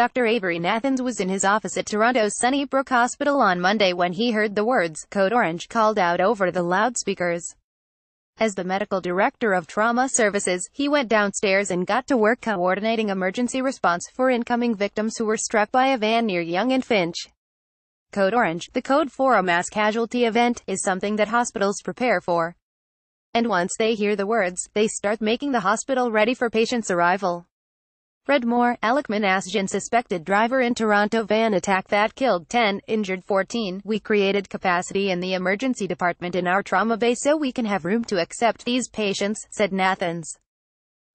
Dr. Avery Nathans was in his office at Toronto's Sunnybrook Hospital on Monday when he heard the words, Code Orange, called out over the loudspeakers. As the medical director of trauma services, he went downstairs and got to work coordinating emergency response for incoming victims who were struck by a van near Young and Finch. Code Orange, the code for a mass casualty event, is something that hospitals prepare for. And once they hear the words, they start making the hospital ready for patients' arrival. Redmore, Moore, Alec Manasjian suspected driver in Toronto van attack that killed 10, injured 14. We created capacity in the emergency department in our trauma bay so we can have room to accept these patients, said Nathans.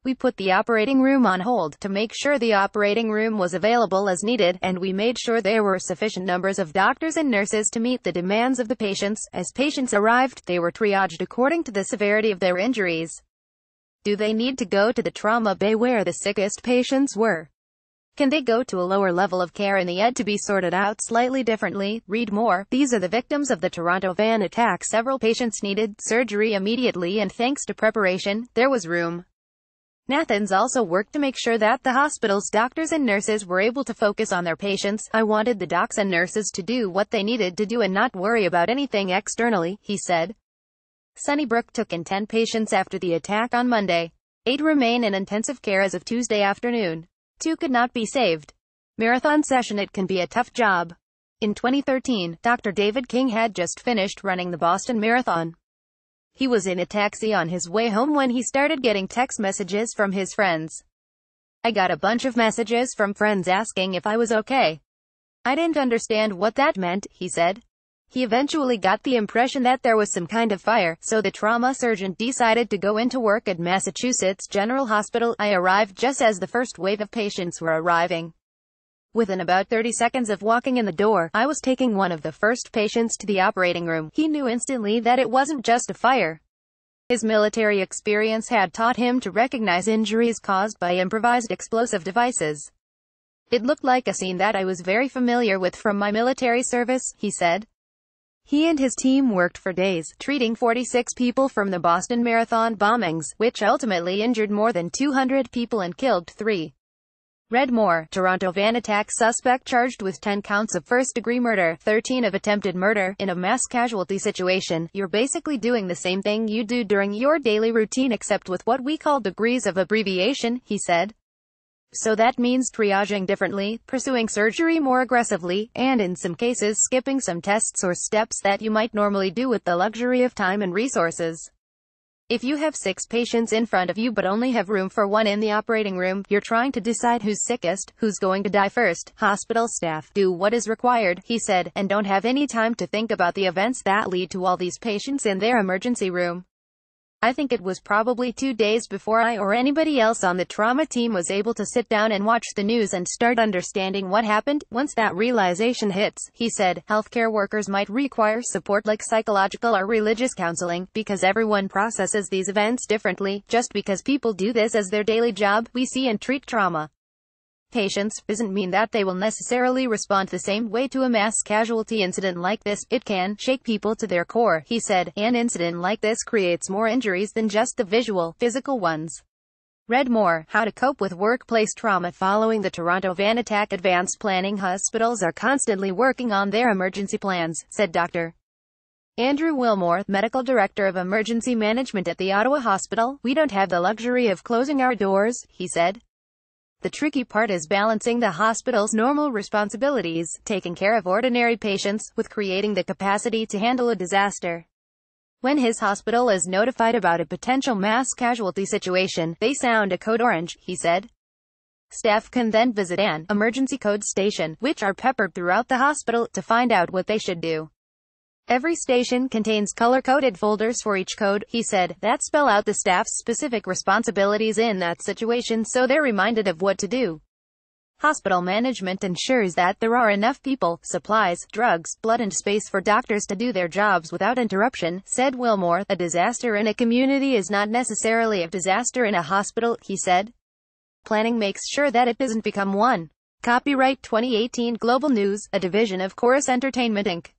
We put the operating room on hold to make sure the operating room was available as needed, and we made sure there were sufficient numbers of doctors and nurses to meet the demands of the patients. As patients arrived, they were triaged according to the severity of their injuries. Do they need to go to the trauma bay where the sickest patients were? Can they go to a lower level of care in the ED to be sorted out slightly differently? Read more. These are the victims of the Toronto van attack. Several patients needed surgery immediately and thanks to preparation, there was room. Nathans also worked to make sure that the hospital's doctors and nurses were able to focus on their patients. I wanted the docs and nurses to do what they needed to do and not worry about anything externally, he said. Sunnybrook took in 10 patients after the attack on Monday. Eight remain in intensive care as of Tuesday afternoon. Two could not be saved. Marathon session It can be a tough job. In 2013, Dr. David King had just finished running the Boston Marathon. He was in a taxi on his way home when he started getting text messages from his friends. I got a bunch of messages from friends asking if I was okay. I didn't understand what that meant, he said. He eventually got the impression that there was some kind of fire, so the trauma surgeon decided to go into work at Massachusetts General Hospital. I arrived just as the first wave of patients were arriving. Within about 30 seconds of walking in the door, I was taking one of the first patients to the operating room. He knew instantly that it wasn't just a fire. His military experience had taught him to recognize injuries caused by improvised explosive devices. It looked like a scene that I was very familiar with from my military service, he said. He and his team worked for days, treating 46 people from the Boston Marathon bombings, which ultimately injured more than 200 people and killed three. Red Moore, Toronto van attack suspect charged with 10 counts of first-degree murder, 13 of attempted murder, in a mass casualty situation, you're basically doing the same thing you do during your daily routine except with what we call degrees of abbreviation, he said. So that means triaging differently, pursuing surgery more aggressively, and in some cases skipping some tests or steps that you might normally do with the luxury of time and resources. If you have six patients in front of you but only have room for one in the operating room, you're trying to decide who's sickest, who's going to die first. Hospital staff, do what is required, he said, and don't have any time to think about the events that lead to all these patients in their emergency room. I think it was probably two days before I or anybody else on the trauma team was able to sit down and watch the news and start understanding what happened. Once that realization hits, he said, healthcare workers might require support like psychological or religious counseling, because everyone processes these events differently. Just because people do this as their daily job, we see and treat trauma patients doesn't mean that they will necessarily respond the same way to a mass casualty incident like this. It can shake people to their core, he said. An incident like this creates more injuries than just the visual, physical ones. Read more, How to Cope with Workplace Trauma Following the Toronto van attack advanced planning hospitals are constantly working on their emergency plans, said Dr. Andrew Wilmore, Medical Director of Emergency Management at the Ottawa Hospital, we don't have the luxury of closing our doors, he said. The tricky part is balancing the hospital's normal responsibilities, taking care of ordinary patients, with creating the capacity to handle a disaster. When his hospital is notified about a potential mass casualty situation, they sound a code orange, he said. Staff can then visit an emergency code station, which are peppered throughout the hospital, to find out what they should do. Every station contains color-coded folders for each code, he said, that spell out the staff's specific responsibilities in that situation so they're reminded of what to do. Hospital management ensures that there are enough people, supplies, drugs, blood and space for doctors to do their jobs without interruption, said Wilmore. A disaster in a community is not necessarily a disaster in a hospital, he said. Planning makes sure that it doesn't become one. Copyright 2018 Global News, a division of Chorus Entertainment Inc.